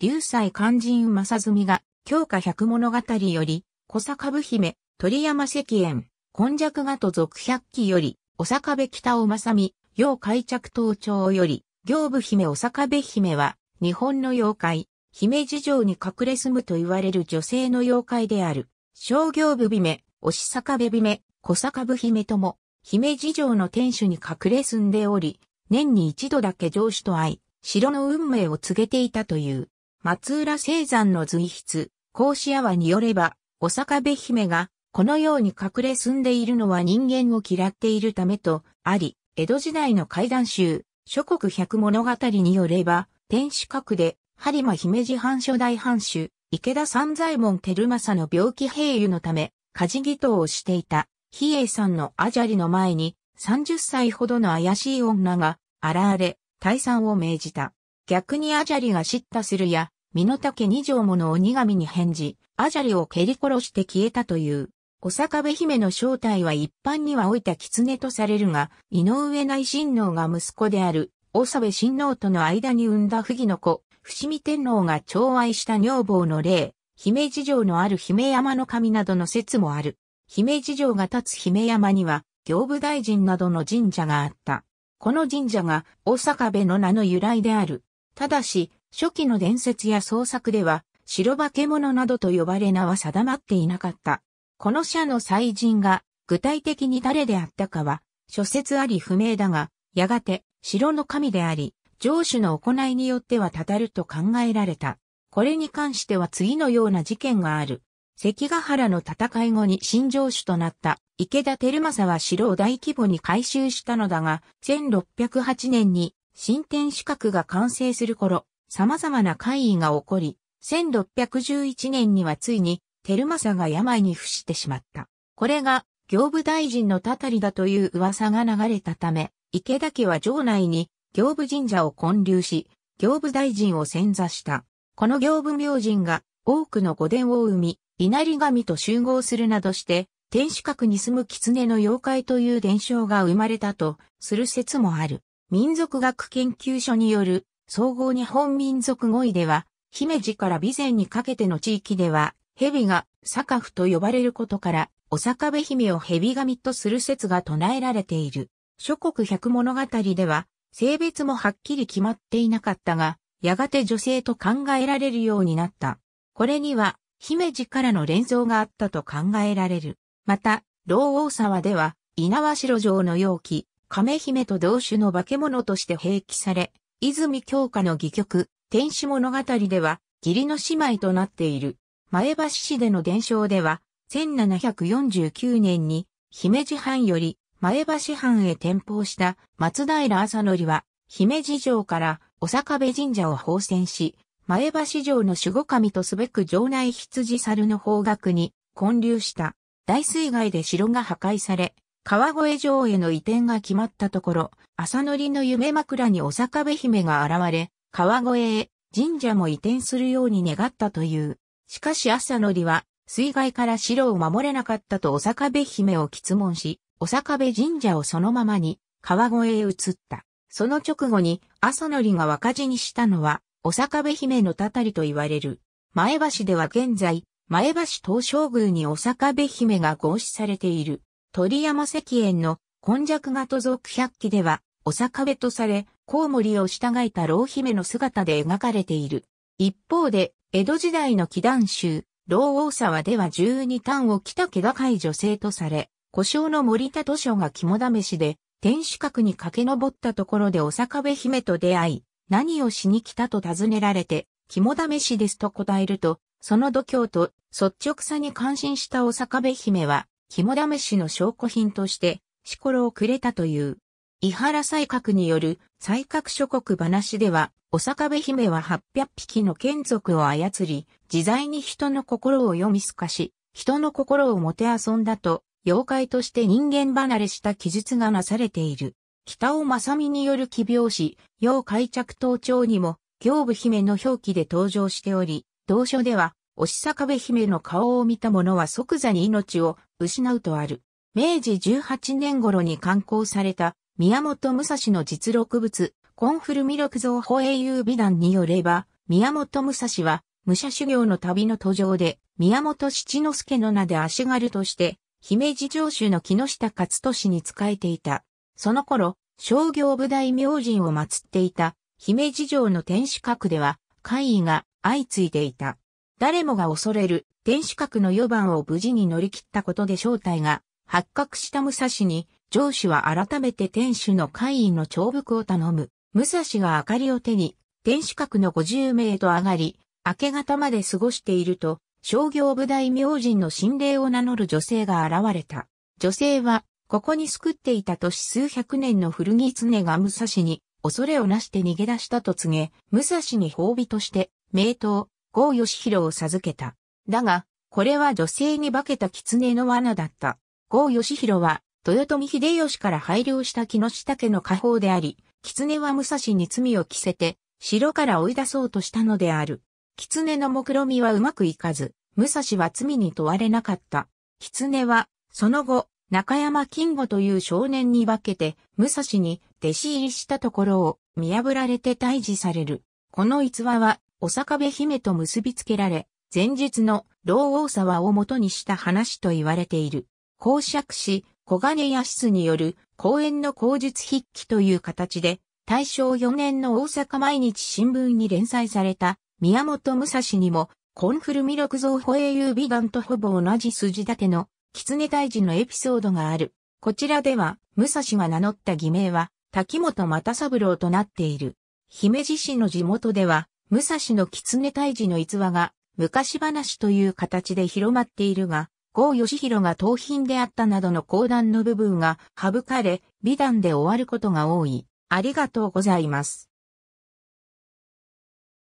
流斎肝心正澄が、京華百物語より、小坂部姫、鳥山石燕、今弱画と続百鬼より、小坂部北尾正美、要開着盗朝より、行部姫小坂部姫は、日本の妖怪、姫路城に隠れ住むと言われる女性の妖怪である。商業部姫、押し坂部姫、小坂部姫とも、姫路城の天守に隠れ住んでおり、年に一度だけ城主と会い、城の運命を告げていたという。松浦聖山の随筆、孔子屋はによれば、お坂部姫が、このように隠れ住んでいるのは人間を嫌っているためと、あり、江戸時代の怪談集、諸国百物語によれば、天守閣で、播磨姫路藩初代藩主、池田三左衛門照正の病気併誘のため、家事義をしていた、比叡さんのアジャリの前に、30歳ほどの怪しい女が、現れ、退散を命じた。逆にアジャリが叱咤するや、身の丈二条もの鬼神に返事、アジャリを蹴り殺して消えたという。お坂部姫の正体は一般には老いた狐とされるが、井上内親王が息子である、大さ部親王との間に産んだ不義の子、伏見天皇が寵愛した女房の霊、姫路城のある姫山の神などの説もある。姫路城が立つ姫山には、行部大臣などの神社があった。この神社が大阪部の名の由来である。ただし、初期の伝説や創作では、白化け物などと呼ばれ名は定まっていなかった。この社の祭人が具体的に誰であったかは諸説あり不明だが、やがて城の神であり、城主の行いによってはたたると考えられた。これに関しては次のような事件がある。関ヶ原の戦い後に新城主となった池田照正は城を大規模に改修したのだが、1608年に新天守閣が完成する頃、様々な怪異が起こり、1611年にはついに、テルマサが病に伏してしまった。これが、行部大臣のたたりだという噂が流れたため、池田家は城内に行部神社を建立し、行部大臣を潜座した。この行部明神が多くの御殿を生み、稲荷神と集合するなどして、天守閣に住む狐の妖怪という伝承が生まれたとする説もある。民族学研究所による総合日本民族語彙では、姫路から備前にかけての地域では、蛇が、坂府と呼ばれることから、お坂部姫を蛇神とする説が唱えられている。諸国百物語では、性別もはっきり決まっていなかったが、やがて女性と考えられるようになった。これには、姫路からの連想があったと考えられる。また、老王沢では、稲葉城城の容器、亀姫と同種の化け物として併記され、泉京香の戯曲、天使物語では、義理の姉妹となっている。前橋市での伝承では、1749年に、姫路藩より前橋藩へ転封した松平朝則は、姫路城からお坂部神社を奉戦し、前橋城の守護神とすべく城内羊猿の方角に建立した。大水害で城が破壊され、川越城への移転が決まったところ、朝のりの夢枕にお坂部姫が現れ、川越へ神社も移転するように願ったという。しかし朝のりは、水害から城を守れなかったとお坂部姫を質問し、お坂部神社をそのままに、川越へ移った。その直後に、朝のりが若字にしたのは、お坂部姫のたたりと言われる。前橋では現在、前橋東照宮にお坂部姫が合祀されている。鳥山石園の今弱都族百鬼では、お酒部とされ、コウモリを従えた老姫の姿で描かれている。一方で、江戸時代の祈願集、老王沢では十二単を着た気高い女性とされ、故障の森田図書が肝試しで、天守閣に駆け上ったところでお酒部姫と出会い、何をしに来たと尋ねられて、肝試しですと答えると、その度胸と率直さに感心したお酒部姫は、肝試しの証拠品として、しろをくれたという。伊原西閣による西閣諸国話では、お坂部姫は800匹の眷属を操り、自在に人の心を読み透かし、人の心をもてあそんだと、妖怪として人間離れした記述がなされている。北尾正美による奇病史、妖怪着盗帳にも、行部姫の表記で登場しており、同書では、押坂部姫の顔を見た者は即座に命を失うとある。明治18年頃に刊行された宮本武蔵の実録物、コンフルミ録像法英雄美談によれば、宮本武蔵は武者修行の旅の途上で、宮本七之助の名で足軽として、姫路城主の木下勝利に仕えていた。その頃、商業部大明神を祀っていた、姫路城の天守閣では、怪異が相次いでいた。誰もが恐れる天守閣の四番を無事に乗り切ったことで正体が発覚した武蔵に、上司は改めて天守の会員の長伏を頼む。武蔵が明かりを手に、天守閣の50名と上がり、明け方まで過ごしていると、商業部大明神の心霊を名乗る女性が現れた。女性は、ここに救っていた年数百年の古着常が武蔵に、恐れをなして逃げ出したと告げ、武蔵に褒美として、名刀、郷義弘を授けた。だが、これは女性に化けた狐の罠だった。郷義弘は、豊臣秀吉から配慮した木下家の家宝であり、狐は武蔵に罪を着せて、城から追い出そうとしたのである。狐の目論みはうまくいかず、武蔵は罪に問われなかった。狐は、その後、中山金吾という少年に化けて、武蔵に弟子入りしたところを見破られて退治される。この逸話は、お坂部姫と結びつけられ、前日の老王沢を元にした話と言われている。公爵氏、小金屋室による公演の口述筆記という形で、大正4年の大阪毎日新聞に連載された宮本武蔵にも、コンフルミ六像保栄優美団とほぼ同じ筋立ての狐退治のエピソードがある。こちらでは、武蔵が名乗った偽名は、滝本又三郎となっている。姫路市の地元では、武蔵の狐退治の逸話が、昔話という形で広まっているが、郷義弘が盗品であったなどの講談の部分が省かれ、美談で終わることが多い。ありがとうございます。